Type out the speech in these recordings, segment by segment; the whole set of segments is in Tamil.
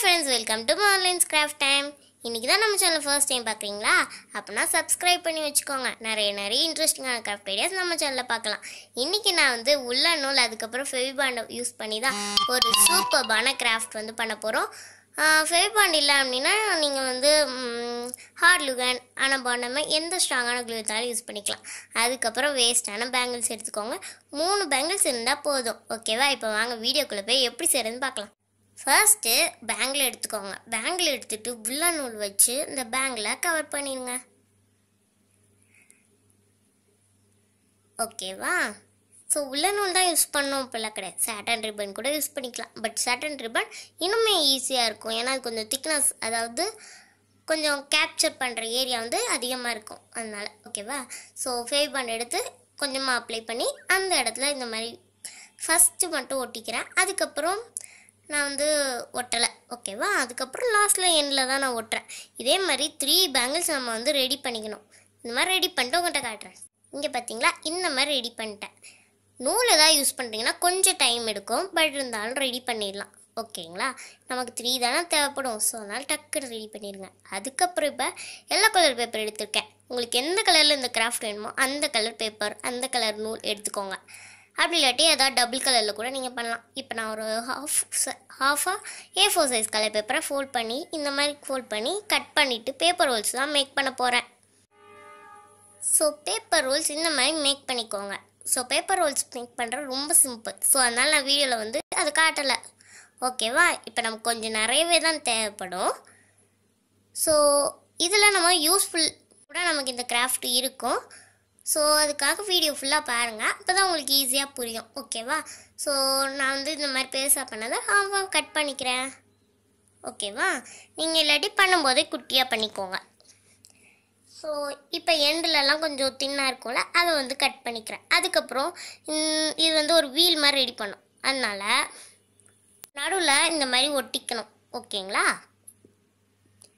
Friends welcome to Marlin's craft time இன்றைக்கி தான் நம்ம சேனல் ஃபர்ஸ்ட் டைம் பார்க்குறீங்களா அப்படின்னா சப்ஸ்கிரைப் பண்ணி வச்சுக்கோங்க நிறைய நிறைய இன்ட்ரெஸ்டிங்கான கிராஃப்ட் ஐடியாஸ் நம்ம சேனலில் பார்க்கலாம் இன்றைக்கி நான் வந்து உள்ள நூல் அதுக்கப்புறம் ஃபெவிபாண்டை யூஸ் பண்ணி தான் ஒரு சூப்பர்பான கிராஃப்ட் வந்து பண்ண போகிறோம் ஃபெவிபாண்ட் இல்லை அப்படின்னா நீங்கள் வந்து ஹார்ட் லுகன் அனபாண்டமே எந்த ஸ்ட்ராங்கான க்ளூ இருந்தாலும் யூஸ் பண்ணிக்கலாம் அதுக்கப்புறம் வேஸ்ட்டான பேங்கிள்ஸ் எடுத்துக்கோங்க மூணு பேங்கிள்ஸ் இருந்தால் போதும் ஓகேவா இப்போ வாங்க வீடியோக்குள்ளே போய் எப்படி செய்கிறதுன்னு பார்க்கலாம் ஃபர்ஸ்ட்டு பேங்கில் எடுத்துக்கோங்க பேங்கில் எடுத்துகிட்டு புல்லா நூல் வச்சு இந்த பேங்கில் கவர் பண்ணிடுங்க ஓகேவா ஸோ உள்ள நூல் தான் யூஸ் பண்ணோம் இப்போல்லாம் கிடையாது சேட்டன் ரிப்பன் கூட யூஸ் பண்ணிக்கலாம் பட் சாட்டன் ரிப்பன் இன்னுமே ஈஸியாக இருக்கும் ஏன்னா அது கொஞ்சம் திக்னஸ் அதாவது கொஞ்சம் கேப்சர் பண்ணுற ஏரியா வந்து அதிகமாக இருக்கும் அதனால் ஓகேவா ஸோ ஃபேவ் பண்ண எடுத்து கொஞ்சமாக அப்ளை பண்ணி அந்த இடத்துல இந்த மாதிரி ஃபஸ்ட்டு மட்டும் ஒட்டிக்கிறேன் அதுக்கப்புறம் நான் வந்து ஒட்டலை ஓகேவா அதுக்கப்புறம் லாஸ்ட்டில் எண்டில் தான் நான் ஒட்டுறேன் இதே மாதிரி த்ரீ பேங்கிள்ஸ் நம்ம வந்து ரெடி பண்ணிக்கணும் இந்த மாதிரி ரெடி பண்ணிட்டு உங்கள்கிட்ட காட்டுறேன் இங்கே பார்த்தீங்களா இந்த மாதிரி ரெடி பண்ணிட்டேன் நூல் எதாவது யூஸ் பண்ணுறீங்கன்னா கொஞ்சம் டைம் எடுக்கும் பட் இருந்தாலும் ரெடி பண்ணிடலாம் ஓகேங்களா நமக்கு த்ரீ தானே தேவைப்படும் ஸோ அதனால் டக்குன்னு ரெடி பண்ணிடுங்க அதுக்கப்புறம் இப்போ எல்லா கலர் பேப்பர் எடுத்திருக்கேன் உங்களுக்கு எந்த கலரில் இந்த கிராஃப்ட் வேணுமோ அந்த கலர் பேப்பர் அந்த கலர் நூல் எடுத்துக்கோங்க அப்படி இல்லாட்டி ஏதாவது டபுள் கலரில் கூட நீங்கள் பண்ணலாம் இப்போ நான் ஒரு ஹாஃப் ஹாஃபாக ஏ ஃபோர் சைஸ் கலர் பேப்பரை ஃபோல்ட் பண்ணி இந்த மாதிரி ஃபோல்ட் பண்ணி கட் பண்ணிவிட்டு பேப்பர் ரோல்ஸ் தான் மேக் பண்ண போகிறேன் ஸோ பேப்பர் ரோல்ஸ் இந்த மாதிரி மேக் பண்ணிக்கோங்க ஸோ பேப்பர் ரோல்ஸ் மேக் பண்ணுற ரொம்ப சிம்பிள் ஸோ அதனால் நான் வீடியோவில் வந்து அது காட்டலை ஓகேவா இப்போ நமக்கு கொஞ்சம் நிறையவே தான் தேவைப்படும் ஸோ இதில் நம்ம யூஸ்ஃபுல் கூட நமக்கு இந்த கிராஃப்ட் இருக்கும் ஸோ அதுக்காக வீடியோ ஃபுல்லாக பாருங்கள் அப்போ தான் உங்களுக்கு ஈஸியாக புரியும் ஓகேவா ஸோ நான் வந்து இந்த மாதிரி பெருசாக பண்ணதை ஹாஃபாக கட் பண்ணிக்கிறேன் ஓகேவா நீங்கள் இல்லாட்டி பண்ணும்போதே குட்டியாக பண்ணிக்கோங்க ஸோ இப்போ எண்டுலலாம் கொஞ்சம் தின்னாக இருக்கும்ல அதை வந்து கட் பண்ணிக்கிறேன் அதுக்கப்புறம் இது வந்து ஒரு வீல் மாதிரி ரெடி பண்ணும் அதனால் நடுவில் இந்த மாதிரி ஒட்டிக்கணும் ஓகேங்களா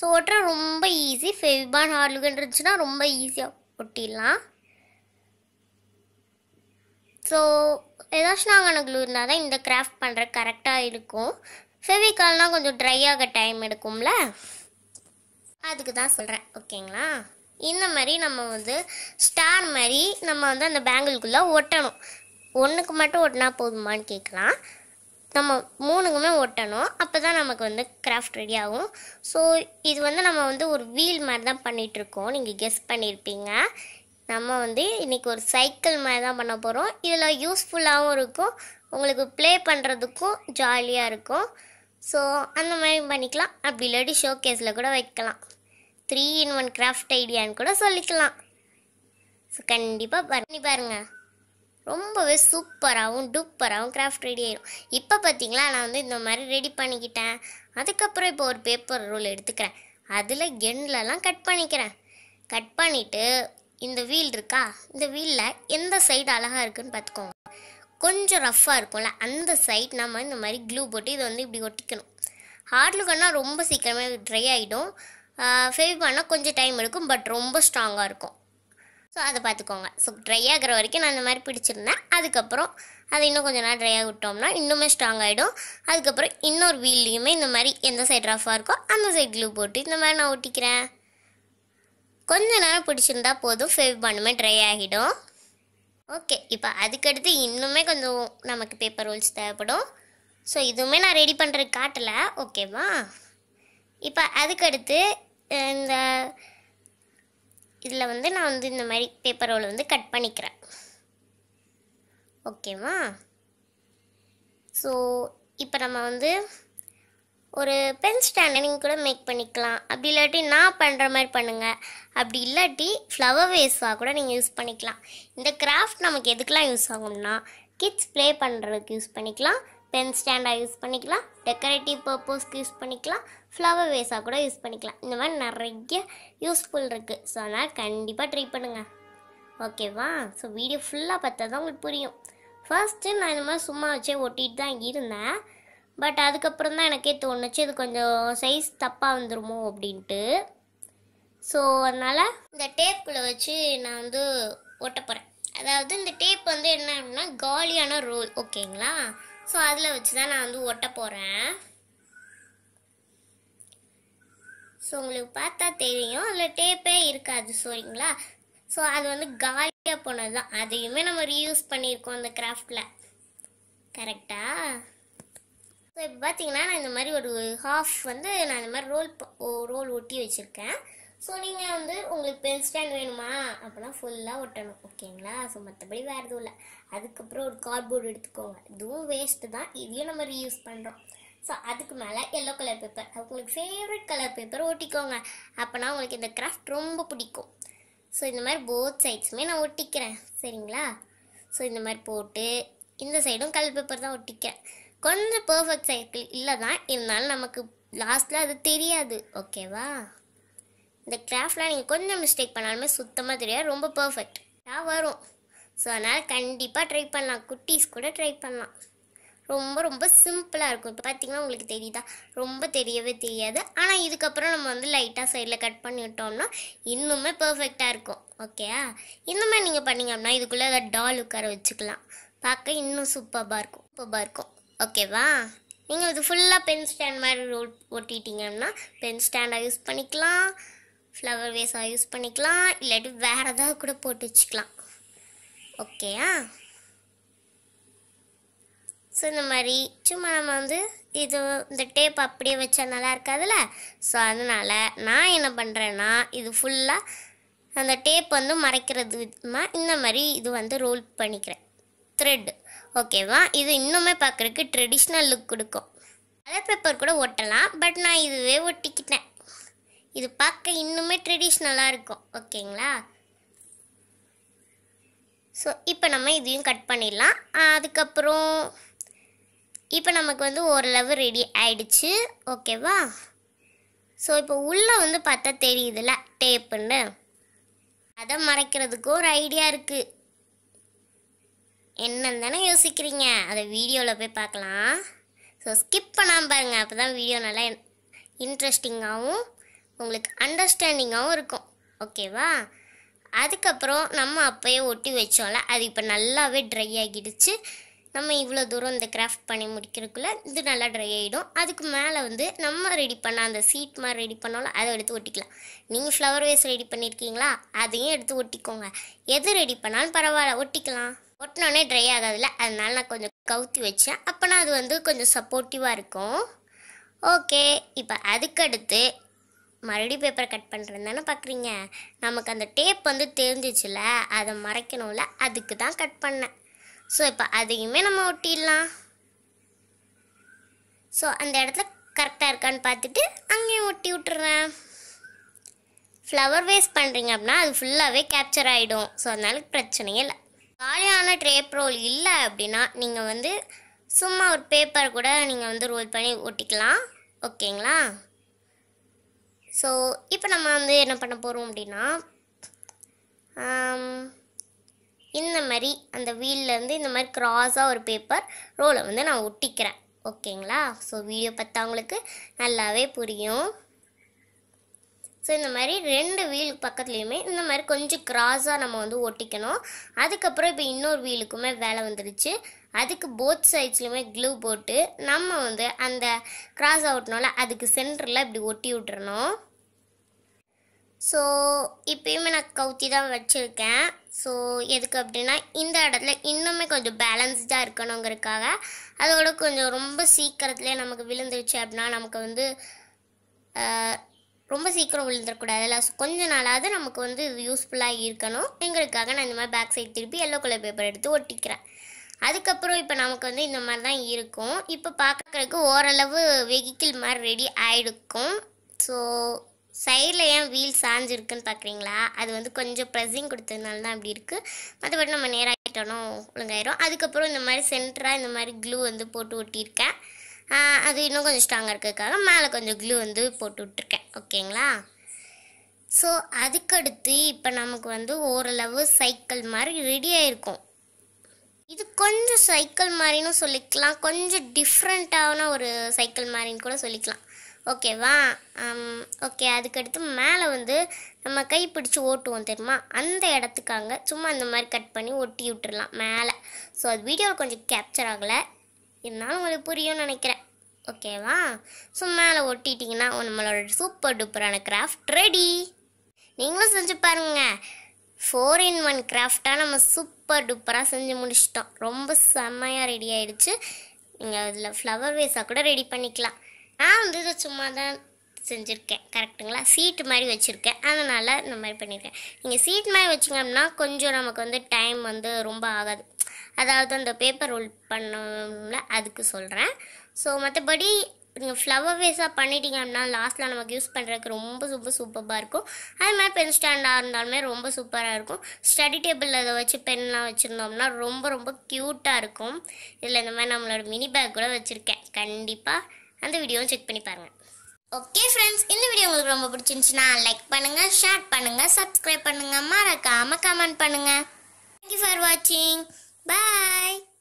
ஸோ ஒட்டுற ரொம்ப ஈஸி ஃபெவிபான் ஹார்லுகன் இருந்துச்சுன்னா ரொம்ப ஈஸியாக ஒட்டிடலாம் ஸோ ஏதாச்சும் நாங்கள் க்ளூ இருந்தால் தான் இந்த கிராஃப்ட் பண்ணுற கரெக்டாக இருக்கும் ஃபெவிகால்னால் கொஞ்சம் ட்ரை ஆக டைம் எடுக்கும்ல அதுக்கு தான் சொல்கிறேன் ஓகேங்களா இந்த மாதிரி நம்ம வந்து ஸ்டார் மாதிரி நம்ம வந்து அந்த பேங்கிள்குள்ளே ஒட்டணும் ஒன்றுக்கு மட்டும் ஒட்டினா போதுமான்னு கேட்கலாம் நம்ம மூணுக்குமே ஒட்டணும் அப்போ தான் நமக்கு வந்து கிராஃப்ட் ரெடி ஆகும் ஸோ இது வந்து நம்ம வந்து ஒரு வீல் மாதிரி தான் பண்ணிகிட்ருக்கோம் நீங்கள் கெஸ் பண்ணியிருப்பீங்க நம்ம வந்து இன்றைக்கி ஒரு சைக்கிள் மாதிரி தான் பண்ண போகிறோம் இதில் யூஸ்ஃபுல்லாகவும் இருக்கும் உங்களுக்கு ப்ளே பண்ணுறதுக்கும் ஜாலியாக இருக்கும் ஸோ அந்த மாதிரி பண்ணிக்கலாம் அப்படி இல்லாட்டி ஷோ கேஸில் கூட வைக்கலாம் த்ரீ இன் ஒன் கிராஃப்ட் ஐடியான்னு கூட சொல்லிக்கலாம் ஸோ கண்டிப்பாக பண்ணி பாருங்கள் ரொம்பவே சூப்பராகவும் டூப்பராகவும் கிராஃப்ட் ரெடி ஆயிடும் இப்போ பார்த்தீங்களா நான் வந்து இந்த மாதிரி ரெடி பண்ணிக்கிட்டேன் அதுக்கப்புறம் இப்போ ஒரு பேப்பர் ரோல் எடுத்துக்கிறேன் அதில் எண்ட்லலாம் கட் பண்ணிக்கிறேன் கட் பண்ணிவிட்டு இந்த வீல் இருக்கா இந்த வீலில் எந்த சைடு அழகாக இருக்குதுன்னு பார்த்துக்கோங்க கொஞ்சம் ரஃப்பாக இருக்கும்ல அந்த சைட் நம்ம இந்த மாதிரி க்ளூ போட்டு இதை வந்து இப்படி ஒட்டிக்கணும் ஹார்ட் லுக்கர்னால் ரொம்ப சீக்கிரமே ட்ரை ஆகிடும் ஃபேவி பண்ணால் கொஞ்சம் டைம் எடுக்கும் பட் ரொம்ப ஸ்ட்ராங்காக இருக்கும் ஸோ அதை பார்த்துக்கோங்க ஸோ ட்ரை ஆகிற வரைக்கும் நான் இந்த மாதிரி பிடிச்சிருந்தேன் அதுக்கப்புறம் அதை இன்னும் கொஞ்சம் நேரம் ட்ரை ஆக விட்டோம்னா இன்னுமே ஸ்ட்ராங் ஆகிடும் அதுக்கப்புறம் இன்னொரு வீல்லையுமே இந்த மாதிரி எந்த சைடு ரஃபாக இருக்கோ அந்த சைட் க்ளூ போட்டு இந்த மாதிரி நான் ஒட்டிக்கிறேன் கொஞ்ச நேரம் பிடிச்சிருந்தா போதும் ஃபேவ் பண்ணுமே ட்ரை ஆகிடும் ஓகே இப்போ அதுக்கடுத்து இன்னுமே கொஞ்சம் நமக்கு பேப்பர் ரோல்ஸ் தேவைப்படும் ஸோ இதுவுமே நான் ரெடி பண்ணுறது காட்டலை ஓகேவா இப்போ அதுக்கடுத்து இந்த இதில் வந்து நான் வந்து இந்த மாதிரி பேப்பர் ரோல் வந்து கட் பண்ணிக்கிறேன் ஓகேவா ஸோ இப்போ நம்ம வந்து ஒரு பென் ஸ்டாண்டை நீங்கள் கூட மேக் பண்ணிக்கலாம் அப்படி இல்லாட்டி நான் பண்ணுற மாதிரி பண்ணுங்கள் அப்படி இல்லாட்டி ஃப்ளவர் வேஸாக கூட நீங்கள் யூஸ் பண்ணிக்கலாம் இந்த கிராஃப்ட் நமக்கு எதுக்கெலாம் யூஸ் ஆகும்னா கிட்ஸ் ப்ளே பண்ணுறதுக்கு யூஸ் பண்ணிக்கலாம் பென் ஸ்டாண்டாக யூஸ் பண்ணிக்கலாம் டெக்கரேட்டிவ் பர்பஸ்க்கு யூஸ் பண்ணிக்கலாம் ஃப்ளவர் வேஸாக கூட யூஸ் பண்ணிக்கலாம் இந்த மாதிரி நிறைய யூஸ்ஃபுல் இருக்குது ஸோ அதனால் கண்டிப்பாக ட்ரை பண்ணுங்கள் ஓகேவா ஸோ வீடியோ ஃபுல்லாக பார்த்தா தான் உங்களுக்கு புரியும் ஃபர்ஸ்ட்டு நான் இந்த மாதிரி சும்மா வச்சே ஒட்டிகிட்டு தான் இருந்தேன் பட் அதுக்கப்புறம் தான் எனக்கே தோணுச்சு இது கொஞ்சம் சைஸ் தப்பாக வந்துருமோ அப்படின்ட்டு ஸோ அதனால் இந்த டேப்பில் வச்சு நான் வந்து ஒட்ட போகிறேன் அதாவது இந்த டேப் வந்து என்ன அப்படின்னா காலியான ரோல் ஓகேங்களா ஸோ அதில் வச்சு தான் நான் வந்து ஒட்ட போகிறேன் ஸோ உங்களுக்கு பார்த்தா தெரியும் அதில் டேப்பே இருக்காது சரிங்களா ஸோ அது வந்து காலியாக போனது தான் அதையுமே நம்ம ரீயூஸ் பண்ணியிருக்கோம் அந்த கிராஃப்டில் கரெக்டாக ஸோ இப்போ பார்த்தீங்கன்னா நான் இந்த மாதிரி ஒரு ஹாஃப் வந்து நான் இந்த மாதிரி ரோல் ரோல் ஒட்டி வச்சுருக்கேன் ஸோ நீங்கள் வந்து உங்களுக்கு பென் ஸ்டாண்ட் வேணுமா அப்போலாம் ஃபுல்லாக ஒட்டணும் ஓகேங்களா ஸோ மற்றபடி வேறு எதுவும் இல்லை அதுக்கப்புறம் ஒரு கார்ட்போர்டு எடுத்துக்கோங்க இதுவும் வேஸ்ட்டு தான் இதையும் நம்ம ரீயூஸ் பண்ணுறோம் ஸோ அதுக்கு மேலே எல்லோ கலர் பேப்பர் உங்களுக்கு ஃபேவரட் கலர் பேப்பர் ஒட்டிக்கோங்க அப்போனா உங்களுக்கு இந்த கிராஃப்ட் ரொம்ப பிடிக்கும் ஸோ இந்த மாதிரி போத் சைட்ஸுமே நான் ஒட்டிக்கிறேன் சரிங்களா ஸோ இந்த மாதிரி போட்டு இந்த சைடும் கலர் பேப்பர் தான் ஒட்டிக்கிறேன் கொஞ்சம் பர்ஃபெக்ட் சைக்கிள் இல்லை தான் இருந்தாலும் நமக்கு லாஸ்ட்டில் அது தெரியாது ஓகேவா இந்த கிராஃப்டில் நீங்கள் கொஞ்சம் மிஸ்டேக் பண்ணாலுமே சுத்தமாக தெரியாது ரொம்ப பர்ஃபெக்டாக வரும் ஸோ அதனால் கண்டிப்பாக ட்ரை பண்ணலாம் குட்டீஸ் கூட ட்ரை பண்ணலாம் ரொம்ப ரொம்ப சிம்பிளாக இருக்கும் இப்போ பார்த்திங்கன்னா உங்களுக்கு தெரியுதா ரொம்ப தெரியவே தெரியாது ஆனால் இதுக்கப்புறம் நம்ம வந்து லைட்டாக சைடில் கட் பண்ணி விட்டோம்னா இன்னுமே பர்ஃபெக்டாக இருக்கும் ஓகேயா இந்த மாதிரி நீங்கள் பண்ணிங்க அப்படின்னா இதுக்குள்ளே அதை டால் உட்கார வச்சுக்கலாம் பார்க்க இன்னும் சூப்பராக இருக்கும் சூப்பராக இருக்கும் ஓகேவா நீங்கள் இது ஃபுல்லாக பென் ஸ்டாண்ட் மாதிரி ரோல் ஓட்டிட்டீங்கன்னா பென் ஸ்டாண்டாக யூஸ் பண்ணிக்கலாம் ஃப்ளவர் வேஸாக யூஸ் பண்ணிக்கலாம் இல்லாட்டி வேறு ஏதாவது கூட போட்டு வச்சுக்கலாம் ஓகேயா ஸோ இந்த மாதிரி சும்மா நம்ம வந்து இது இந்த டேப் அப்படியே வச்சா நல்லா இருக்காதுல்ல ஸோ அதனால் நான் என்ன பண்ணுறேன்னா இது ஃபுல்லாக அந்த டேப் வந்து மறைக்கிறது இந்த மாதிரி இது வந்து ரோல் பண்ணிக்கிறேன் த்ரெட்டு ஓகேவா இது இன்னுமே பார்க்குறதுக்கு ட்ரெடிஷ்னல் லுக் கொடுக்கும் கலர் பேப்பர் கூட ஒட்டலாம் பட் நான் இதுவே ஒட்டிக்கிட்டேன் இது பார்க்க இன்னுமே ட்ரெடிஷ்னலாக இருக்கும் ஓகேங்களா ஸோ இப்போ நம்ம இதையும் கட் பண்ணிடலாம் அதுக்கப்புறம் இப்போ நமக்கு வந்து ஓரளவு ரெடி ஆயிடுச்சு ஓகேவா ஸோ இப்போ உள்ளே வந்து பார்த்தா தெரியுதுல்ல டேப்புன்னு அதை மறைக்கிறதுக்கு ஒரு ஐடியா இருக்குது என்னன்னு தானே யோசிக்கிறீங்க அதை வீடியோவில் போய் பார்க்கலாம் ஸோ ஸ்கிப் பண்ணாமல் பாருங்கள் அப்போ தான் வீடியோ நல்லா இன்ட்ரெஸ்டிங்காகவும் உங்களுக்கு அண்டர்ஸ்டாண்டிங்காகவும் இருக்கும் ஓகேவா அதுக்கப்புறம் நம்ம அப்போயே ஒட்டி வச்சோம்ல அது இப்போ நல்லாவே ட்ரை ஆகிடுச்சு நம்ம இவ்வளோ தூரம் இந்த கிராஃப்ட் பண்ணி முடிக்கிறதுக்குள்ளே இது நல்லா ட்ரை ஆகிடும் அதுக்கு மேலே வந்து நம்ம ரெடி பண்ண அந்த சீட் மாதிரி ரெடி பண்ணோம்ல அதை எடுத்து ஒட்டிக்கலாம் நீங்கள் ஃப்ளவர் வேஸ் ரெடி பண்ணியிருக்கீங்களா அதையும் எடுத்து ஒட்டிக்கோங்க எது ரெடி பண்ணாலும் பரவாயில்ல ஒட்டிக்கலாம் ஒட்டினோடனே ட்ரை ஆகாதுல்ல அதனால் நான் கொஞ்சம் கவுத்தி வச்சேன் அப்போனா அது வந்து கொஞ்சம் சப்போர்ட்டிவாக இருக்கும் ஓகே இப்போ அதுக்கடுத்து மறுபடியும் பேப்பரை கட் பண்ணுறது தானே பார்க்குறீங்க நமக்கு அந்த டேப் வந்து தெரிஞ்சிச்சுல அதை மறைக்கணும்ல அதுக்கு தான் கட் பண்ணேன் ஸோ இப்போ அதையுமே நம்ம ஒட்டிடலாம் ஸோ அந்த இடத்துல கரெக்டாக இருக்கான்னு பார்த்துட்டு அங்கேயும் ஒட்டி விட்டுறேன் ஃப்ளவர் வேஸ்ட் பண்ணுறீங்க அப்படின்னா அது ஃபுல்லாகவே கேப்சர் ஆகிடும் ஸோ அதனால பிரச்சனையே இல்லை காலியான ட்ரேப் ரோல் இல்லை அப்படின்னா நீங்கள் வந்து சும்மா ஒரு பேப்பர் கூட நீங்கள் வந்து ரோல் பண்ணி ஒட்டிக்கலாம் ஓகேங்களா ஸோ இப்போ நம்ம வந்து என்ன பண்ண போகிறோம் அப்படின்னா இந்த மாதிரி அந்த வீல்லேருந்து இந்த மாதிரி க்ராஸாக ஒரு பேப்பர் ரோலை வந்து நான் ஒட்டிக்கிறேன் ஓகேங்களா ஸோ வீடியோ பார்த்தா அவங்களுக்கு நல்லாவே புரியும் ஸோ இந்த மாதிரி ரெண்டு வீலுக்கு பக்கத்துலேயுமே இந்த மாதிரி கொஞ்சம் க்ராஸாக நம்ம வந்து ஒட்டிக்கணும் அதுக்கப்புறம் இப்போ இன்னொரு வீலுக்குமே வேலை வந்துடுச்சு அதுக்கு போத் சைட்ஸ்லையுமே க்ளூ போட்டு நம்ம வந்து அந்த கிராஸ் அவுட்னால அதுக்கு சென்டரில் இப்படி ஒட்டி விட்டுறணும் ஸோ இப்போயுமே நான் கவுத்தி தான் வச்சுருக்கேன் ஸோ எதுக்கு அப்படின்னா இந்த இடத்துல இன்னுமே கொஞ்சம் பேலன்ஸ்டாக இருக்கணுங்கிறதுக்காக அதோட கொஞ்சம் ரொம்ப சீக்கிரத்துலேயே நமக்கு விழுந்துருச்சு அப்படின்னா நமக்கு வந்து ரொம்ப சீக்கிரம் விழுந்துடக்கூடாது இல்லை கொஞ்ச நாளாவது நமக்கு வந்து இது யூஸ்ஃபுல்லாக இருக்கணும் எங்களுக்காக நான் இந்த மாதிரி பேக் சைட் திருப்பி எல்லோ கலர் பேப்பர் எடுத்து ஒட்டிக்கிறேன் அதுக்கப்புறம் இப்போ நமக்கு வந்து இந்த மாதிரி தான் இருக்கும் இப்போ பார்க்குறதுக்கு ஓரளவு வெஹிக்கிள் மாதிரி ரெடி ஆகிருக்கும் ஸோ சைடில் ஏன் வீல் சாஞ்சிருக்குன்னு பார்க்குறீங்களா அது வந்து கொஞ்சம் ப்ரெஸ்ஸிங் கொடுத்ததுனால தான் அப்படி இருக்குது மற்றபடி நம்ம நேராகிட்டோன்னா ஒழுங்காயிரும் அதுக்கப்புறம் இந்த மாதிரி சென்டராக இந்த மாதிரி க்ளூ வந்து போட்டு ஒட்டியிருக்கேன் அது இன்னும் கொஞ்சம் ஸ்ட்ராங்காக இருக்கிறதுக்காக மேலே கொஞ்சம் க்ளூ வந்து போட்டு விட்ருக்கேன் ஓகேங்களா ஸோ அதுக்கடுத்து இப்போ நமக்கு வந்து ஓரளவு சைக்கிள் மாதிரி ரெடி ஆகிருக்கும் இது கொஞ்சம் சைக்கிள் மாதிரின்னு சொல்லிக்கலாம் கொஞ்சம் டிஃப்ரெண்ட்டான ஒரு சைக்கிள் மாதிரின்னு கூட சொல்லிக்கலாம் ஓகேவா ஓகே um, அதுக்கடுத்து மேலே வந்து நம்ம கை பிடிச்சி ஓட்டுவோம் தெரியுமா அந்த இடத்துக்காங்க சும்மா இந்த மாதிரி கட் பண்ணி ஒட்டி விட்டுடலாம் மேலே ஸோ அது வீடியோவில் கொஞ்சம் கேப்சர் ஆகலை இருந்தாலும் உங்களுக்கு புரியும்னு நினைக்கிறேன் ஓகேவா ஸோ மேலே ஒட்டிட்டிங்கன்னா நம்மளோட சூப்பர் டூப்பரான கிராஃப்ட் ரெடி நீங்களும் செஞ்சு பாருங்கள் ஃபோர் இன் ஒன் கிராஃப்டாக நம்ம சூப்பர் டூப்பராக செஞ்சு முடிச்சிட்டோம் ரொம்ப செம்மையாக ரெடி ஆகிடுச்சு நீங்கள் அதில் ஃப்ளவர் வேஸாக கூட ரெடி பண்ணிக்கலாம் நான் வந்து இதை சும்மா தான் செஞ்சுருக்கேன் கரெக்டுங்களா சீட்டு மாதிரி வச்சுருக்கேன் அதனால் இந்த மாதிரி பண்ணியிருக்கேன் நீங்கள் சீட் மாதிரி வச்சிங்க அப்படின்னா கொஞ்சம் நமக்கு வந்து டைம் வந்து ரொம்ப ஆகாது அதாவது அந்த பேப்பர் ரோல் பண்ணோம்ல அதுக்கு சொல்கிறேன் ஸோ மற்றபடி நீங்கள் ஃப்ளவர் வேஸாக பண்ணிட்டீங்க அப்படின்னா லாஸ்ட்டில் நமக்கு யூஸ் பண்ணுறதுக்கு ரொம்ப ரொம்ப சூப்பராக இருக்கும் அது மாதிரி பென் ஸ்டாண்டாக இருந்தாலுமே ரொம்ப சூப்பராக இருக்கும் ஸ்டடி டேபிளில் அதை வச்சு பென்லாம் வச்சுருந்தோம்னா ரொம்ப ரொம்ப க்யூட்டாக இருக்கும் இதில் இந்த மாதிரி நம்மளோட மினி பேக் கூட வச்சுருக்கேன் கண்டிப்பாக அந்த வீடியோவும் செக் பண்ணி பாருங்கள் ஓகே ஃப்ரெண்ட்ஸ் இந்த வீடியோ உங்களுக்கு ரொம்ப பிடிச்சிருந்துச்சுன்னா லைக் பண்ணுங்கள் ஷேர் பண்ணுங்கள் சப்ஸ்கிரைப் பண்ணுங்கள் மறக்காமல் கமெண்ட் பண்ணுங்கள் தேங்க்யூ ஃபார் வாட்சிங் Bye.